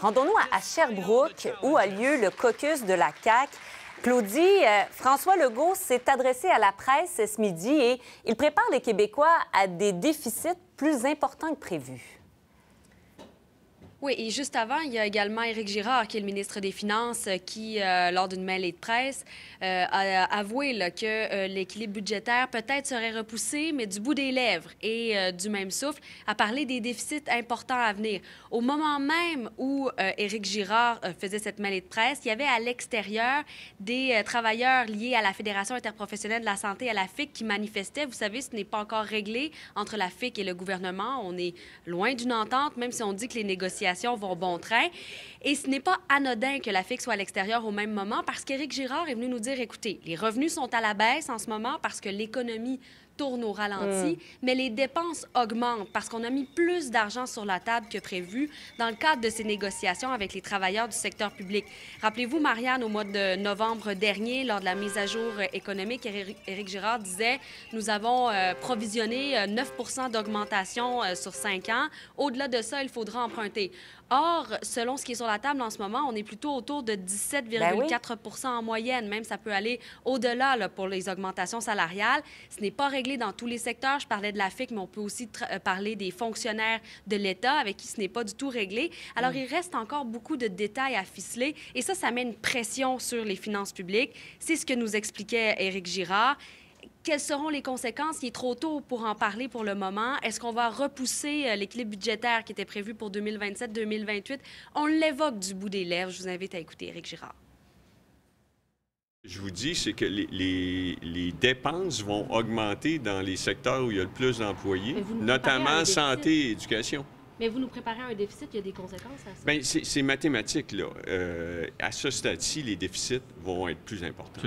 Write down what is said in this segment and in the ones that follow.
Rendons-nous à Sherbrooke, où a lieu le caucus de la CAQ. Claudie, euh, François Legault s'est adressé à la presse ce midi et il prépare les Québécois à des déficits plus importants que prévus. Oui, et juste avant, il y a également Éric Girard, qui est le ministre des Finances, euh, qui, euh, lors d'une mêlée de presse, euh, a avoué que l'équilibre budgétaire peut-être serait repoussé, mais du bout des lèvres et du même souffle, a parlé des déficits importants à venir. Au moment même où Éric Girard faisait cette mêlée de presse, il y avait à l'extérieur des travailleurs liés à la Fédération interprofessionnelle de la santé, à la FIC, qui manifestaient. Vous savez, ce n'est pas encore réglé entre la FIC et le gouvernement. On est loin d'une entente, même si on dit que les négociations vont bon train. Et ce n'est pas anodin que la FIC soit à l'extérieur au même moment parce qu'Éric Girard est venu nous dire, écoutez, les revenus sont à la baisse en ce moment parce que l'économie tourne au ralenti, hmm. mais les dépenses augmentent parce qu'on a mis plus d'argent sur la table que prévu dans le cadre de ces négociations avec les travailleurs du secteur public. Rappelez-vous, Marianne, au mois de novembre dernier, lors de la mise à jour économique, Éric Girard disait Nous avons euh, provisionné 9 euh, d'augmentation euh, sur 5 ans. Au-delà de ça, il faudra emprunter. Or, selon ce qui est sur la table en ce moment, on est plutôt autour de 17,4 ben en moyenne. Même, ça peut aller au-delà pour les augmentations salariales. Ce n'est pas réglé dans tous les secteurs. Je parlais de la FIC, mais on peut aussi euh, parler des fonctionnaires de l'État avec qui ce n'est pas du tout réglé. Alors, mm. il reste encore beaucoup de détails à ficeler et ça, ça met une pression sur les finances publiques. C'est ce que nous expliquait Éric Girard quelles seront les conséquences? Il est trop tôt pour en parler pour le moment. Est-ce qu'on va repousser euh, l'équilibre budgétaire qui était prévu pour 2027-2028? On l'évoque du bout des lèvres. Je vous invite à écouter Éric Girard. Je vous dis, c'est que les, dépenses vont augmenter dans les secteurs où il y a le plus d'employés, notamment santé et éducation. Mais vous nous préparez à un déficit, il y a des conséquences à ça? Bien, c'est mathématique, là. Euh, à ce stade-ci, les déficits vont être plus importants.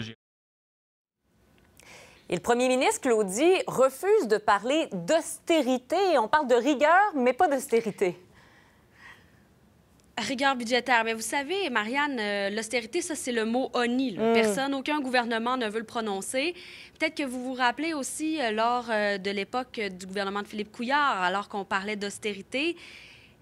Et le premier ministre, Claudie, refuse de parler d'austérité. On parle de rigueur, mais pas d'austérité. Rigueur budgétaire. Mais vous savez, Marianne, euh, l'austérité, ça, c'est le mot ONI. Mm. Personne, aucun gouvernement ne veut le prononcer. Peut-être que vous vous rappelez aussi, euh, lors euh, de l'époque du gouvernement de Philippe Couillard, alors qu'on parlait d'austérité,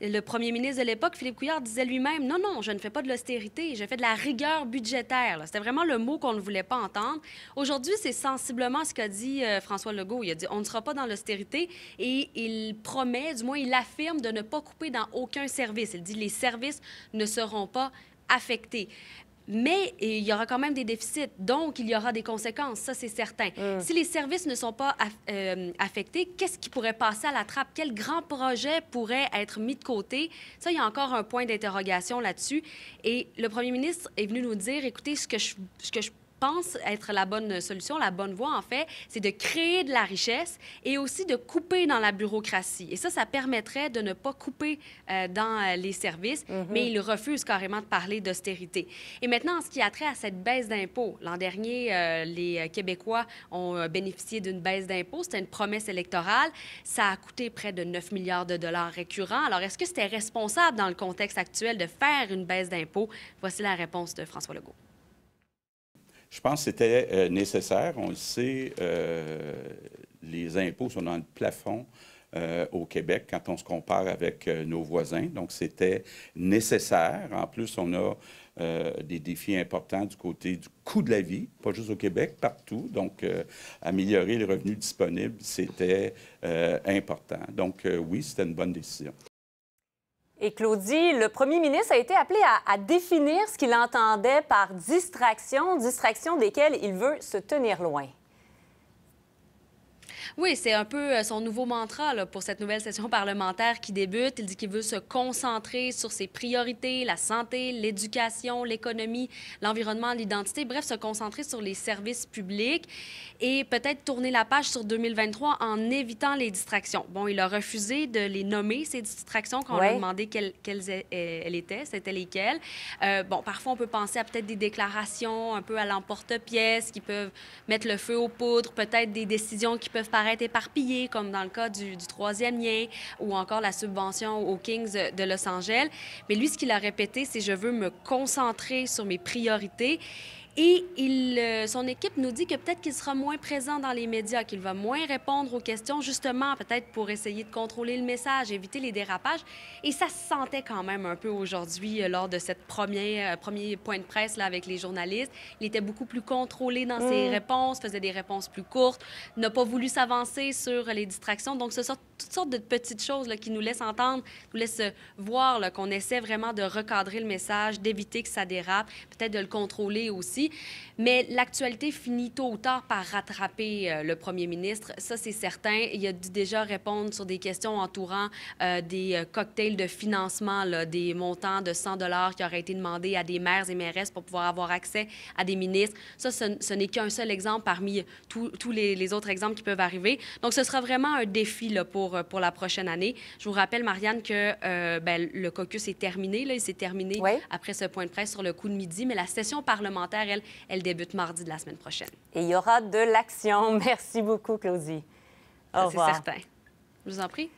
le premier ministre de l'époque, Philippe Couillard, disait lui-même Non, non, je ne fais pas de l'austérité, je fais de la rigueur budgétaire. C'était vraiment le mot qu'on ne voulait pas entendre. Aujourd'hui, c'est sensiblement ce qu'a dit euh, François Legault. Il a dit On ne sera pas dans l'austérité et il promet, du moins, il affirme de ne pas couper dans aucun service. Il dit Les services ne seront pas affectés mais il y aura quand même des déficits, donc il y aura des conséquences, ça c'est certain. Mm. Si les services ne sont pas euh, affectés, qu'est-ce qui pourrait passer à la trappe? Quel grand projet pourrait être mis de côté? Ça, il y a encore un point d'interrogation là-dessus. Et le premier ministre est venu nous dire, écoutez, ce que je, ce que je pense être la bonne solution, la bonne voie, en fait, c'est de créer de la richesse et aussi de couper dans la bureaucratie. Et ça, ça permettrait de ne pas couper euh, dans euh, les services, mm-hmm. mais ils refusent carrément de parler d'austérité. Et maintenant, en ce qui a trait à cette baisse d'impôts, l'an dernier, euh, les Québécois ont bénéficié d'une baisse d'impôts. C'était une promesse électorale. Ça a coûté près de 9 milliards de dollars récurrents. Alors, est-ce que c'était responsable dans le contexte actuel de faire une baisse d'impôts? Voici la réponse de François Legault. Je pense que c'était euh, nécessaire. On le sait, euh, les impôts sont dans le plafond euh, au Québec quand on se compare avec nos voisins. Donc, c'était nécessaire. En plus, on a des défis importants du côté du coût de la vie, pas juste au Québec, partout. Donc, améliorer les revenus disponibles, c'était important. Donc, oui, c'était une bonne décision. Et Claudie, le premier ministre a été appelé à, à définir ce qu'il entendait par distraction, distraction desquelles il veut se tenir loin. Oui, c'est un peu euh, son nouveau mantra pour cette nouvelle session parlementaire qui débute. Il dit qu'il veut se concentrer sur ses priorités, la santé, l'éducation, l'économie, l'environnement, l'identité, bref, se concentrer sur les services publics et peut-être tourner la page sur 2023 en évitant les distractions. Bon, il a refusé de les nommer, ces distractions, quand on lui a demandé quelles, euh, elles étaient, c'était lesquelles. Euh, bon, parfois, on peut penser à peut-être des déclarations un peu à l'emporte-pièce qui peuvent mettre le feu aux poudres, peut-être des décisions qui peuvent paraître éparpillé comme dans le cas du, du troisième lien ou encore la subvention aux Kings de Los Angeles. Mais lui, ce qu'il a répété, c'est je veux me concentrer sur mes priorités. Et euh, son équipe nous dit que peut-être qu'il sera moins présent dans les médias, qu'il va moins répondre aux questions, justement, peut-être pour essayer de contrôler le message, éviter les dérapages. Et ça se sentait quand même un peu aujourd'hui euh, lors de ce premier euh, premier point de presse là, avec les journalistes. Il était beaucoup plus contrôlé dans ses mm. réponses, faisait des réponses plus courtes, n'a pas voulu s'avancer sur les distractions. Donc, ce sort toutes sortes de petites choses qui nous laissent entendre, nous laissent voir qu'on essaie vraiment de recadrer le message, d'éviter que ça dérape, peut-être de le contrôler aussi. Mais l'actualité finit tôt ou tard par rattraper euh, le premier ministre, ça c'est certain. Il a dû déjà répondre sur des questions entourant euh, des euh, cocktails de financement, des montants de 100 dollars qui auraient été demandés à des maires et mairesses pour pouvoir avoir accès à des ministres. Ça, ce, n'est qu'un seul exemple parmi tous les, les autres exemples qui peuvent arriver. Donc, ce sera vraiment un défi là, pour euh, pour, la prochaine année. Je vous rappelle, Marianne, que euh, ben, le caucus est terminé. Là, il s'est terminé après ce point de presse sur le coup de midi, mais la session parlementaire, elle, elle débute mardi de la semaine prochaine. Et il y aura de l'action. Merci beaucoup, Claudie. Au revoir. C'est certain. Je vous en prie.